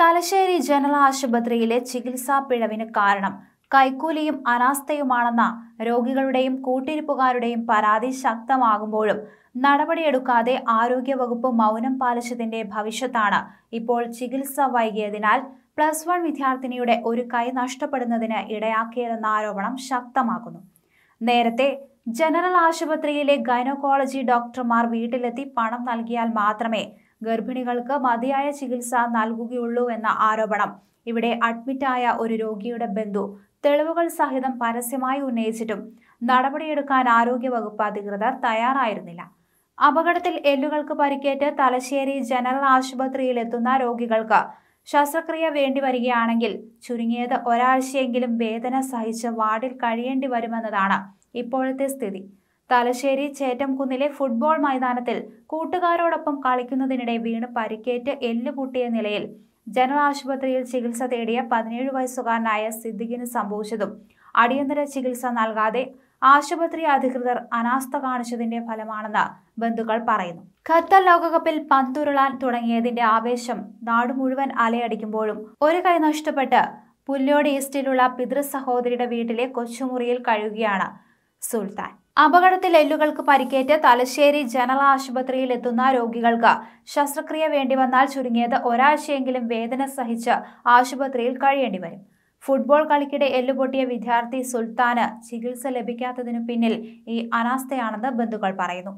Thalassery general ആശുപത്രിയിലെ ചികിത്സാ പിഴവിന് കാരണം കൈക്കൂലിയും അനാസ്ഥയുമാണെന്ന രോഗികളുടെയും കൂട്ടിരിപ്പുകാരുടെയും പരാതി ശക്തമാകുമ്പോഴും നടപടിയെടുക്കാതെ ആരോഗ്യവകുപ്പ് മൗനം പാലിച്ചതിന്റെ ഭവിഷ്യത്താണ് ഇപ്പോൾ ചികിത്സ വൈകിയതിനാൽ പ്ലസ് വൺ വിദ്യാർത്ഥിനിയുടെ ഒരു കൈ നഷ്ടപ്പെടുന്നതിന് ഇടയാക്കിയതെന്ന ആരോപണം ശക്തമാക്കുന്നു നേരത്തെ ജനറൽ ആശുപത്രിയിലെ ഗൈനക്കോളജി ഡോക്ടർമാർ വീട്ടിലെത്തി പണം നൽകിയാൽ മാത്രമേ ഗർഭിണികൾക്ക് മതിയായ ചികിത്സ എന്ന ആരോപണം ഇവിടെ അഡ്മിറ്റായ ഒരു രോഗിയുടെ ബന്ധു തെളിവുകൾ സഹിതം പരസ്യമായി ഉന്നയിച്ചിട്ടും നടപടിയെടുക്കാൻ ആരോഗ്യവകുപ്പ് അധികൃതർ തയ്യാറായിരുന്നില്ല അപകടത്തിൽ എല്ലുകൾക്ക് പരിക്കേറ്റ് തലശ്ശേരി ജനറൽ ആശുപത്രിയിൽ എത്തുന്ന രോഗികൾക്ക് ശസ്ത്രക്രിയ വേണ്ടി വരികയാണെങ്കിൽ ചുരുങ്ങിയത് ഒരാഴ്ചയെങ്കിലും വേദന സഹിച്ച് വാർഡിൽ കഴിയേണ്ടി വരുമെന്നതാണ് ഇപ്പോഴത്തെ സ്ഥിതി തലശ്ശേരി ചേറ്റംകുന്നിലെ ഫുട്ബോൾ മൈതാനത്തിൽ കൂട്ടുകാരോടൊപ്പം കളിക്കുന്നതിനിടെ വീണ് പരിക്കേറ്റ് എല്ലുപൊട്ടിയ നിലയിൽ ജനറൽ ആശുപത്രിയിൽ ചികിത്സ തേടിയ പതിനേഴ് വയസ്സുകാരനായ സിദ്ദിഖിന് സംഭവിച്ചതും അടിയന്തര ചികിത്സ നൽകാതെ ആശുപത്രി അധികൃതർ അനാസ്ഥ കാണിച്ചതിന്റെ ഫലമാണെന്ന് ബന്ധുക്കൾ പറയുന്നു ഖത്തർ ലോകകപ്പിൽ പന്തുരുളാൻ തുടങ്ങിയതിന്റെ ആവേശം നാട് മുഴുവൻ അലയടിക്കുമ്പോഴും ഒരു കൈ നഷ്ടപ്പെട്ട് പുല്ലോട് ഈസ്റ്റിലുള്ള പിതൃ സഹോദരിയുടെ വീട്ടിലെ കൊച്ചുമുറിയിൽ കഴിയുകയാണ് സുൽത്താൻ അപകടത്തിൽ എല്ലുകൾക്ക് പരിക്കേറ്റ് തലശ്ശേരി ജനറൽ ആശുപത്രിയിൽ എത്തുന്ന രോഗികൾക്ക് ശസ്ത്രക്രിയ വേണ്ടി വന്നാൽ ചുരുങ്ങിയത് ഒരാഴ്ചയെങ്കിലും വേദന സഹിച്ച് ആശുപത്രിയിൽ കഴിയേണ്ടി വരും ഫുട്ബോൾ കളിക്കിടെ എല്ലുപൊട്ടിയ വിദ്യാർത്ഥി സുൽത്താന് ചികിത്സ ലഭിക്കാത്തതിനു പിന്നിൽ ഈ അനാസ്ഥയാണെന്ന് ബന്ധുക്കൾ പറയുന്നു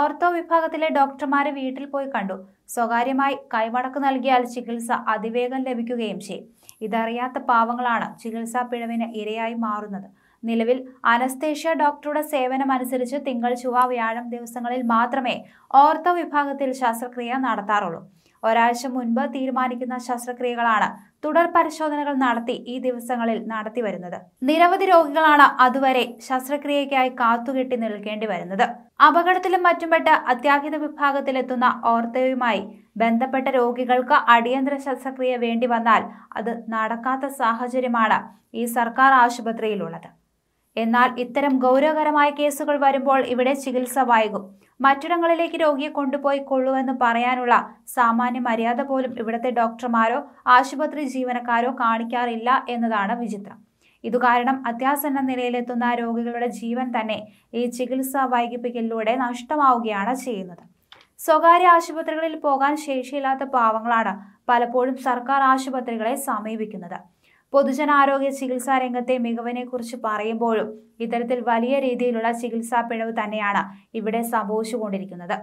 ഓർത്തോ വിഭാഗത്തിലെ ഡോക്ടർമാരെ വീട്ടിൽ പോയി കണ്ടു സ്വകാര്യമായി കൈമടക്ക് നൽകിയാൽ ചികിത്സ അതിവേഗം ലഭിക്കുകയും ചെയ്യും ഇതറിയാത്ത പാവങ്ങളാണ് ചികിത്സാ പിഴവിന് ഇരയായി മാറുന്നത് നിലവിൽ അനസ്തേഷ്യ ഡോക്ടറുടെ സേവനം അനുസരിച്ച് തിങ്കൾ ചുവ വ്യാഴം ദിവസങ്ങളിൽ മാത്രമേ ഓർത്തോ വിഭാഗത്തിൽ ശസ്ത്രക്രിയ നടത്താറുള്ളൂ ഒരാഴ്ച മുൻപ് തീരുമാനിക്കുന്ന ശസ്ത്രക്രിയകളാണ് തുടർ പരിശോധനകൾ നടത്തി ഈ ദിവസങ്ങളിൽ നടത്തി വരുന്നത് നിരവധി രോഗികളാണ് അതുവരെ ശസ്ത്രക്രിയയ്ക്കായി കാത്തുകെട്ടി നിൽക്കേണ്ടി വരുന്നത് അപകടത്തിലും മറ്റുംപെട്ട് അത്യാഹിത വിഭാഗത്തിലെത്തുന്ന ഓർത്തയുമായി ബന്ധപ്പെട്ട രോഗികൾക്ക് അടിയന്തര ശസ്ത്രക്രിയ വേണ്ടി വന്നാൽ അത് നടക്കാത്ത സാഹചര്യമാണ് ഈ സർക്കാർ ആശുപത്രിയിലുള്ളത് എന്നാൽ ഇത്തരം ഗൗരവകരമായ കേസുകൾ വരുമ്പോൾ ഇവിടെ ചികിത്സ വൈകും മറ്റിടങ്ങളിലേക്ക് രോഗിയെ കൊണ്ടുപോയി കൊള്ളുവെന്ന് പറയാനുള്ള സാമാന്യ മര്യാദ പോലും ഇവിടുത്തെ ഡോക്ടർമാരോ ആശുപത്രി ജീവനക്കാരോ കാണിക്കാറില്ല എന്നതാണ് വിചിത്രം ഇതുകാരണം അത്യാസന്ന നിലയിലെത്തുന്ന രോഗികളുടെ ജീവൻ തന്നെ ഈ ചികിത്സാ വൈകിപ്പിക്കലിലൂടെ നഷ്ടമാവുകയാണ് ചെയ്യുന്നത് സ്വകാര്യ ആശുപത്രികളിൽ പോകാൻ ശേഷിയില്ലാത്ത പാവങ്ങളാണ് പലപ്പോഴും സർക്കാർ ആശുപത്രികളെ സമീപിക്കുന്നത് പൊതുജനാരോഗ്യ ചികിത്സാ രംഗത്തെ കുറിച്ച് പറയുമ്പോഴും ഇത്തരത്തിൽ വലിയ രീതിയിലുള്ള ചികിത്സാ പിഴവ് തന്നെയാണ് ഇവിടെ സംഭവിച്ചുകൊണ്ടിരിക്കുന്നത്